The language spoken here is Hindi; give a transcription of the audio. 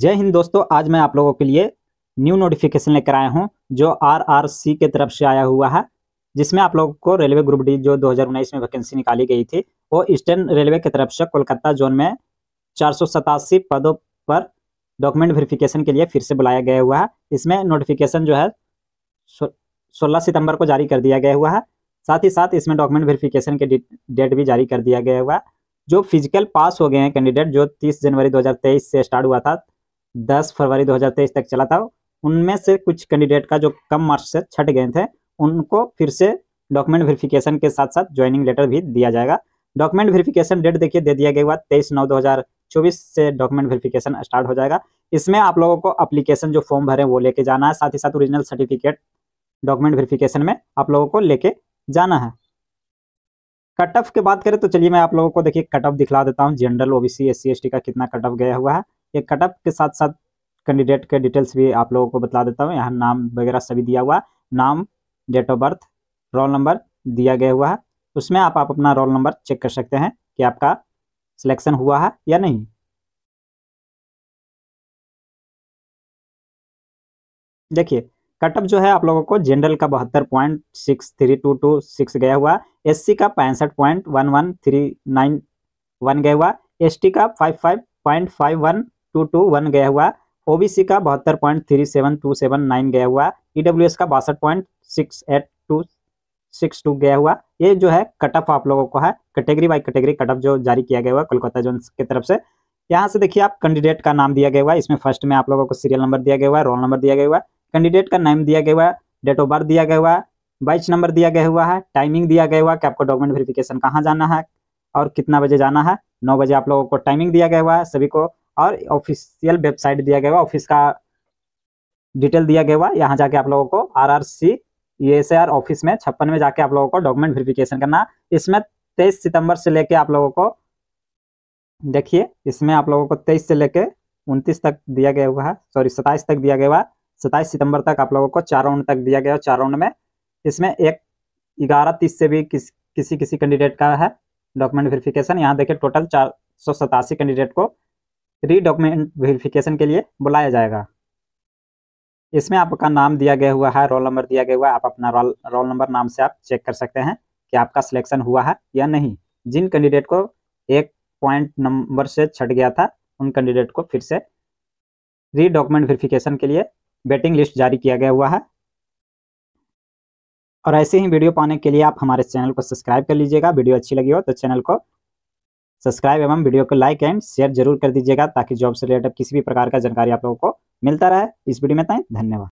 जय हिंद दोस्तों आज मैं आप लोगों के लिए न्यू नोटिफिकेशन लेकर आया हूं जो आरआरसी के तरफ से आया हुआ है जिसमें आप लोगों को रेलवे ग्रुप डी जो 2019 में वैकेंसी निकाली गई थी वो ईस्टर्न रेलवे की तरफ से कोलकाता जोन में चार पदों पर डॉक्यूमेंट वेरिफिकेशन के लिए फिर से बुलाया गया हुआ है इसमें नोटिफिकेशन जो है सोलह सितम्बर को जारी कर दिया गया हुआ है साथ ही साथ इसमें डॉक्यूमेंट वेरिफिकेशन के डेट भी जारी कर दिया गया हुआ है जो फिजिकल पास हो गए हैं कैंडिडेट जो 30 जनवरी 2023 से स्टार्ट हुआ था 10 फरवरी 2023 तक चला था उनमें से कुछ कैंडिडेट का जो कम मार्क्स से छट गए थे उनको फिर से डॉक्यूमेंट वेरिफिकेशन के साथ साथ ज्वाइनिंग लेटर भी दिया जाएगा डॉक्यूमेंट वेरिफिकेशन डेट देखिए दे दिया गया हुआ तेईस नौ दो हजार चौबीस से डॉक्यूमेंट वेरिफिकेशन स्टार्ट हो जाएगा इसमें आप लोगों को अप्लीकेशन जो फॉर्म भरे वो लेके जाना है साथ ही साथ ओरिजिनल सर्टिफिकेट डॉक्यूमेंट वेरिफिकेशन में आप लोगों को लेके जाना है कट ऑफ की बात करें तो चलिए मैं आप लोगों को देखिए कट ऑफ दिखला देता हूँ जनरल ओबीसी एस सी का कितना कट ऑफ गया हुआ है ये कटअप के साथ साथ कैंडिडेट के डिटेल्स भी आप लोगों को बता देता हूँ यहाँ नाम वगैरह सभी दिया हुआ नाम date of birth roll number दिया गया हुआ है उसमें आप, आप अपना रोल नंबर चेक कर सकते हैं कि आपका सिलेक्शन हुआ है या नहीं देखिए कटअप जो है आप लोगों को जनरल का बहत्तर point six three two two six गया हुआ एससी का पैंसठ point one one three nine one गया हुआ एसटी का five five point five one two two one गया हुआ ओबीसी का बहत्तर point three seven two seven nine गया हुआ ईडब्ल्यूएस e का बासठ point six eight two six two गया हुआ ये जो है कट ऑफ आप लोगों को है category by category cut off जो जारी किया गया हुआ कोलकाता जोन की तरफ से यहाँ से देखिए आप कैंडिडेट का नाम दिया गया हुआ इसमें फर्स्ट में आप लोगों को सीरियल नंबर दिया गया हुआ रोल नंबर दिया गया हुआ कैंडिडेट का नाम दिया गया हुआ डेट ऑफ बर्थ दिया गया हुआ बैच नंबर दिया गया हुआ है टाइमिंग दिया गया हुआ कि आपको डॉक्यूमेंट वेरिफिकेशन कहाँ जाना है और कितना बजे जाना है नौ बजे आप लोगों को टाइमिंग दिया गया हुआ है सभी को और ऑफिशियल वेबसाइट दिया गया ऑफिस का डिटेल दिया गया हुआ यहाँ जाके आप लोगों को R R C S R office में छप्पन में जाके आप लोगों को डॉक्यूमेंट वेरिफिकेशन करना इसमें तेईस सितंबर से लेके आप लोगों को देखिए इसमें आप लोगों को तेईस से लेके उनतीस तक दिया गया हुआ है सॉरी सताइस तक दिया गया हुआ सताइस सितंबर तक आप लोगों को चार राउंड तक दिया गया चार राउंड में इसमें एक ग्यारह तीस से भी किस, किसी किसी कैंडिडेट का है डॉक्यूमेंट वेरिफिकेशन यहाँ देखिए टोटल चार सौ सतासी कैंडिडेट को री डॉक्यूमेंट वेरिफिकेशन के लिए बुलाया जाएगा इसमें आपका नाम दिया गया हुआ है रोल नंबर दिया गया हुआ है आप अपना रोल रोल नंबर नाम से आप चेक कर सकते हैं कि आपका सिलेक्शन हुआ है या नहीं जिन कैंडिडेट को एक पॉइंट नंबर से छट गया था उन कैंडिडेट को फिर से री डॉक्यूमेंट वेरिफिकेशन के लिए वेटिंग लिस्ट जारी किया गया हुआ है और ऐसे ही वीडियो पाने के लिए आप हमारे चैनल को सब्सक्राइब कर लीजिएगा वीडियो अच्छी लगी हो तो चैनल को सब्सक्राइब एवं वीडियो को लाइक एंड शेयर जरूर कर दीजिएगा ताकि जॉब से रिलेटेड किसी भी प्रकार का जानकारी आप लोगों को मिलता रहे इस वीडियो में धन्यवाद